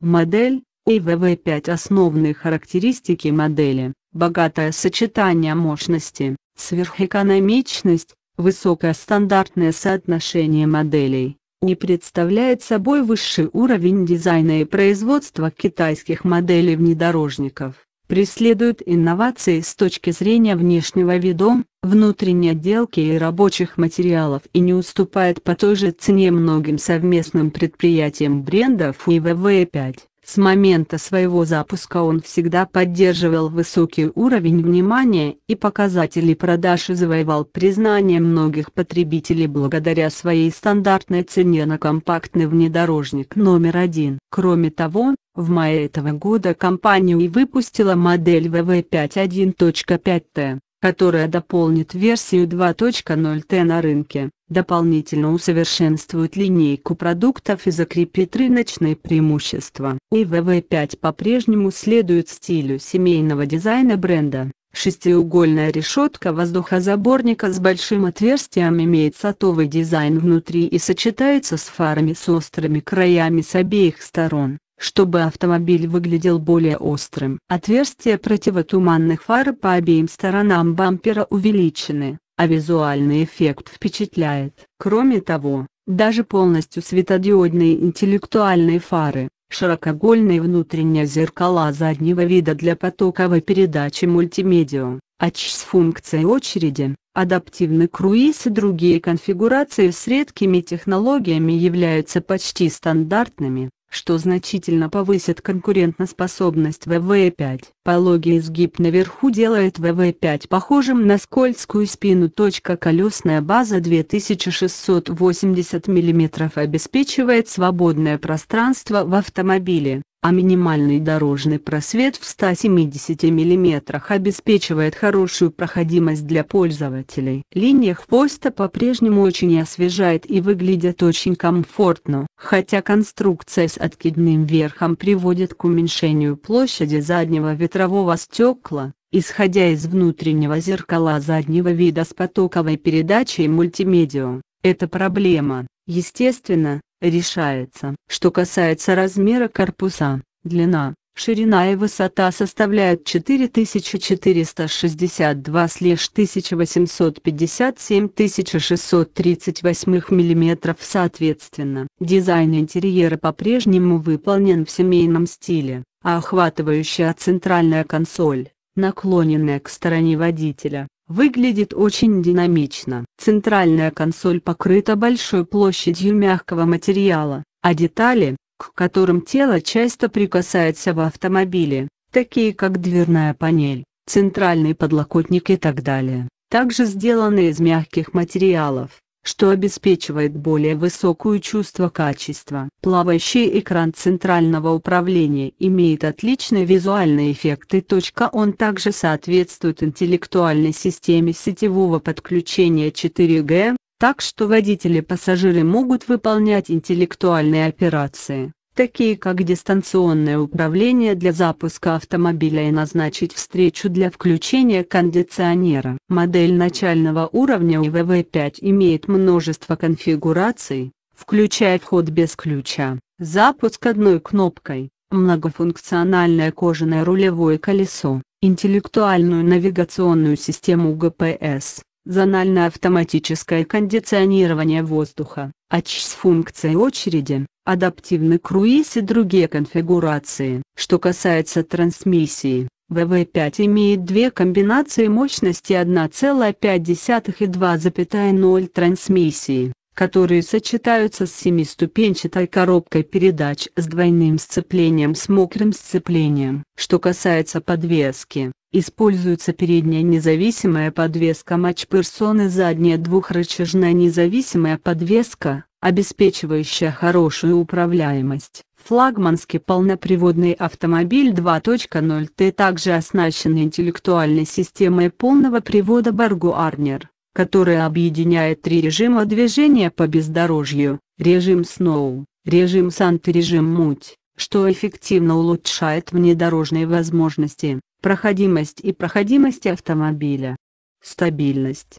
Модель ИВВ-5 Основные характеристики модели – богатое сочетание мощности, сверхэкономичность, высокое стандартное соотношение моделей, и представляет собой высший уровень дизайна и производства китайских моделей внедорожников, преследует инновации с точки зрения внешнего вида, внутренней отделки и рабочих материалов и не уступает по той же цене многим совместным предприятиям брендов и ИВВ-5. С момента своего запуска он всегда поддерживал высокий уровень внимания и показатели продаж и завоевал признание многих потребителей благодаря своей стандартной цене на компактный внедорожник номер один. Кроме того, в мае этого года компания и выпустила модель VV5 1.5T которая дополнит версию 20 Т на рынке, дополнительно усовершенствует линейку продуктов и закрепит рыночные преимущества. EVV5 по-прежнему следует стилю семейного дизайна бренда. Шестиугольная решетка воздухозаборника с большим отверстием имеет сатовый дизайн внутри и сочетается с фарами с острыми краями с обеих сторон чтобы автомобиль выглядел более острым. Отверстия противотуманных фар по обеим сторонам бампера увеличены, а визуальный эффект впечатляет. Кроме того, даже полностью светодиодные интеллектуальные фары, широкогольные внутренние зеркала заднего вида для потоковой передачи мультимедиа, АЧС с функцией очереди, адаптивный круиз и другие конфигурации с редкими технологиями являются почти стандартными что значительно повысит конкурентоспособность ВВ-5. Э Пологий изгиб наверху делает ВВ-5 похожим на скользкую спину. Колесная база 2680 мм обеспечивает свободное пространство в автомобиле, а минимальный дорожный просвет в 170 мм обеспечивает хорошую проходимость для пользователей. Линия хвоста по-прежнему очень освежает и выглядит очень комфортно, хотя конструкция с откидным верхом приводит к уменьшению площади заднего ветра смотрового стекла, исходя из внутреннего зеркала заднего вида с потоковой передачей мультимедиа. Эта проблема, естественно, решается. Что касается размера корпуса, длина, ширина и высота составляют 4462-1857-1638 мм соответственно. Дизайн интерьера по-прежнему выполнен в семейном стиле а охватывающая центральная консоль, наклоненная к стороне водителя, выглядит очень динамично. Центральная консоль покрыта большой площадью мягкого материала, а детали, к которым тело часто прикасается в автомобиле, такие как дверная панель, центральный подлокотник и так далее, также сделаны из мягких материалов что обеспечивает более высокую чувство качества. Плавающий экран центрального управления имеет отличный визуальный эффект и точка он также соответствует интеллектуальной системе сетевого подключения 4G, так что водители-пассажиры могут выполнять интеллектуальные операции такие как дистанционное управление для запуска автомобиля и назначить встречу для включения кондиционера. Модель начального уровня ИВВ-5 имеет множество конфигураций, включая вход без ключа, запуск одной кнопкой, многофункциональное кожаное рулевое колесо, интеллектуальную навигационную систему ГПС, зональное автоматическое кондиционирование воздуха, АЧС с функцией очереди, адаптивный круиз и другие конфигурации. Что касается трансмиссии, ВВ-5 имеет две комбинации мощности 1,5 и 2,0 трансмиссии которые сочетаются с семиступенчатой коробкой передач с двойным сцеплением с мокрым сцеплением. Что касается подвески, используется передняя независимая подвеска матч-персон и задняя двухрычажная независимая подвеска, обеспечивающая хорошую управляемость. Флагманский полноприводный автомобиль 2.0Т также оснащен интеллектуальной системой полного привода Bargo Arner которая объединяет три режима движения по бездорожью, режим сноу, режим сант и режим муть, что эффективно улучшает внедорожные возможности, проходимость и проходимость автомобиля. Стабильность